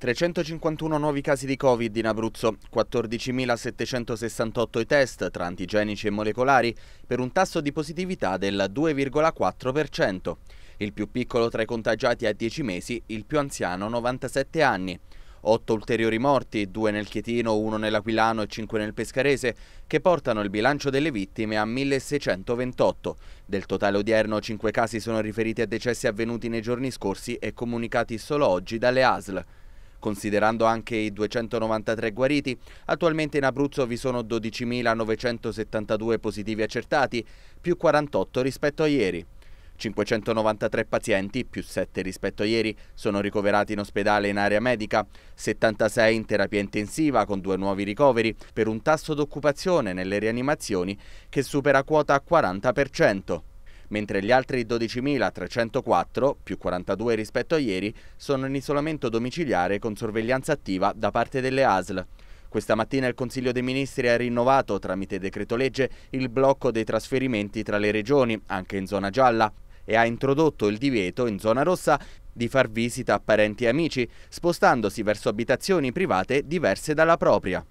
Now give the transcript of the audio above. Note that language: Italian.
351 nuovi casi di Covid in Abruzzo, 14.768 i test tra antigenici e molecolari, per un tasso di positività del 2,4%. Il più piccolo tra i contagiati a 10 mesi, il più anziano 97 anni. 8 ulteriori morti, 2 nel Chietino, 1 nell'Aquilano e 5 nel Pescarese, che portano il bilancio delle vittime a 1628. Del totale odierno 5 casi sono riferiti a decessi avvenuti nei giorni scorsi e comunicati solo oggi dalle ASL. Considerando anche i 293 guariti, attualmente in Abruzzo vi sono 12.972 positivi accertati, più 48 rispetto a ieri. 593 pazienti, più 7 rispetto a ieri, sono ricoverati in ospedale in area medica, 76 in terapia intensiva con due nuovi ricoveri, per un tasso d'occupazione nelle rianimazioni che supera quota 40% mentre gli altri 12.304, più 42 rispetto a ieri, sono in isolamento domiciliare con sorveglianza attiva da parte delle ASL. Questa mattina il Consiglio dei Ministri ha rinnovato tramite decreto-legge il blocco dei trasferimenti tra le regioni, anche in zona gialla, e ha introdotto il divieto in zona rossa di far visita a parenti e amici, spostandosi verso abitazioni private diverse dalla propria.